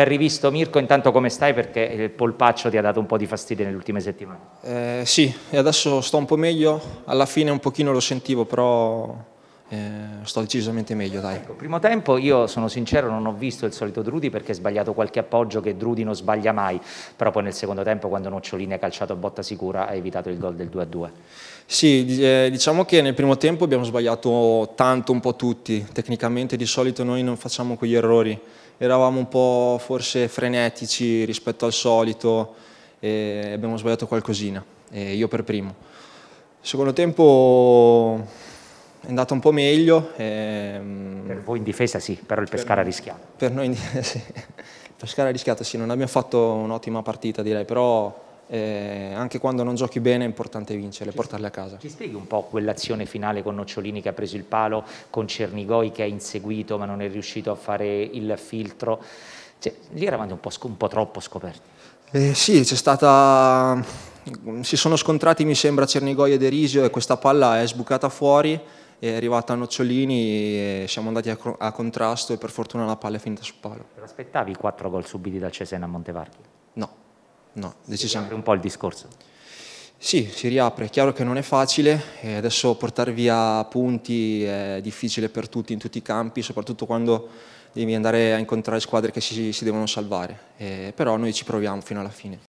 Ben rivisto Mirko, intanto come stai? Perché il polpaccio ti ha dato un po' di fastidio nelle ultime settimane. Eh, sì, e adesso sto un po' meglio, alla fine un pochino lo sentivo, però eh, sto decisamente meglio. Dai. Ecco, primo tempo io sono sincero, non ho visto il solito Drudi perché ha sbagliato qualche appoggio che Drudi non sbaglia mai, però poi nel secondo tempo quando Nocciolini ha calciato a botta sicura ha evitato il gol del 2-2. Sì, eh, diciamo che nel primo tempo abbiamo sbagliato tanto un po' tutti, tecnicamente di solito noi non facciamo quegli errori, eravamo un po' forse frenetici rispetto al solito e abbiamo sbagliato qualcosina, eh, io per primo. Secondo tempo è andata un po' meglio. Ehm... Per voi in difesa sì, però il Pescara ha rischiato. Per noi in difesa sì. Il Pescara ha rischiato sì, non abbiamo fatto un'ottima partita direi, però eh, anche quando non giochi bene è importante vincere, ci, portarle a casa. Ci spieghi un po' quell'azione finale con Nocciolini che ha preso il palo, con Cernigoi che ha inseguito ma non è riuscito a fare il filtro, cioè, lì eravate un po', un po troppo scoperti. Eh, sì, c'è stata... si sono scontrati mi sembra Cernigoi e Derisio e questa palla è sbucata fuori è arrivata a Nocciolini e siamo andati a, a contrasto e per fortuna la palla è finita sul palo. Ti aspettavi i quattro gol subiti da Cesena a Montevarchi? No, no, decisamente. un po' il discorso. Sì, si riapre, è chiaro che non è facile, e adesso portare via punti è difficile per tutti in tutti i campi, soprattutto quando devi andare a incontrare squadre che si, si devono salvare, e, eh, però noi ci proviamo fino alla fine.